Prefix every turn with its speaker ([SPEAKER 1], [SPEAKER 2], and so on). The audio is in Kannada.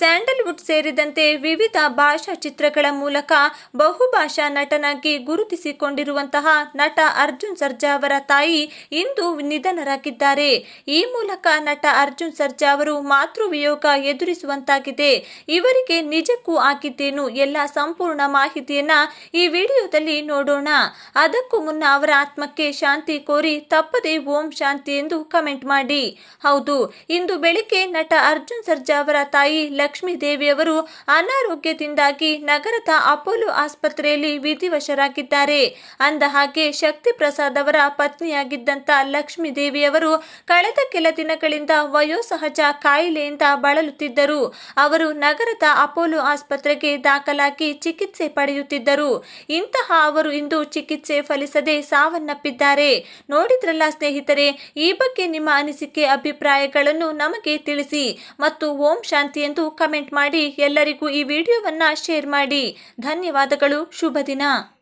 [SPEAKER 1] ಸ್ಯಾಂಡಲ್ವುಡ್ ಸೇರಿದಂತೆ ವಿವಿಧ ಭಾಷಾ ಚಿತ್ರಗಳ ಮೂಲಕ ಬಹುಭಾಷಾ ನಟನಾಗಿ ಗುರುತಿಸಿಕೊಂಡಿರುವಂತಹ ನಟ ಅರ್ಜುನ್ ಸರ್ಜಾ ಅವರ ತಾಯಿ ಇಂದು ನಿಧನರಾಗಿದ್ದಾರೆ ಈ ಮೂಲಕ ನಟ ಅರ್ಜುನ್ ಸರ್ಜಾ ಅವರು ಮಾತೃವಿಯೋಗ ಎದುರಿಸುವಂತಾಗಿದೆ ಇವರಿಗೆ ನಿಜಕ್ಕೂ ಆಗಿದ್ದೇನು ಎಲ್ಲ ಸಂಪೂರ್ಣ ಮಾಹಿತಿಯನ್ನ ಈ ವಿಡಿಯೋದಲ್ಲಿ ನೋಡೋಣ ಅದಕ್ಕೂ ಮುನ್ನ ಅವರ ಆತ್ಮಕ್ಕೆ ಶಾಂತಿ ಕೋರಿ ತಪ್ಪದೆ ಓಂ ಶಾಂತಿ ಎಂದು ಕಮೆಂಟ್ ಮಾಡಿ ಹೌದು ಇಂದು ಬೆಳಿಗ್ಗೆ ನಟ ಅರ್ಜುನ್ ಸರ್ಜಾ ಅವರ ತಾಯಿ ಲಕ್ಷ್ಮೀ ದೇವಿಯವರು ಅನಾರೋಗ್ಯದಿಂದಾಗಿ ನಗರದ ಅಪೋಲೋ ಆಸ್ಪತ್ರೆಯಲ್ಲಿ ವಿಧಿವಶರಾಗಿದ್ದಾರೆ ಅಂದ ಹಾಗೆ ಶಕ್ತಿ ಪ್ರಸಾದ್ ಅವರ ಪತ್ನಿಯಾಗಿದ್ದಂತ ಲಕ್ಷ್ಮೀ ದೇವಿಯವರು ಕಳೆದ ಕೆಲ ದಿನಗಳಿಂದ ವಯೋಸಹಜ ಕಾಯಿಲೆಯಿಂದ ಬಳಲುತ್ತಿದ್ದರು ಅವರು ನಗರದ ಅಪೋಲೋ ಆಸ್ಪತ್ರೆಗೆ ದಾಖಲಾಗಿ ಚಿಕಿತ್ಸೆ ಪಡೆಯುತ್ತಿದ್ದರು ಇಂತಹ ಅವರು ಇಂದು ಚಿಕಿತ್ಸೆ ಫಲಿಸದೆ ಸಾವನ್ನಪ್ಪಿದ್ದಾರೆ ನೋಡಿದ್ರಲ್ಲ ಸ್ನೇಹಿತರೆ ಈ ಬಗ್ಗೆ ನಿಮ್ಮ ಅನಿಸಿಕೆ ಅಭಿಪ್ರಾಯಗಳನ್ನು ನಮಗೆ ತಿಳಿಸಿ ಮತ್ತು ಓಂ ಶಾಂತಿ ಎಂದು ಕಮೆಂಟ್ ಮಾಡಿ ಎಲ್ಲರಿಗೂ ಈ ವಿಡಿಯೋವನ್ನು ಶೇರ್ ಮಾಡಿ ಧನ್ಯವಾದಗಳು ಶುಭ ದಿನ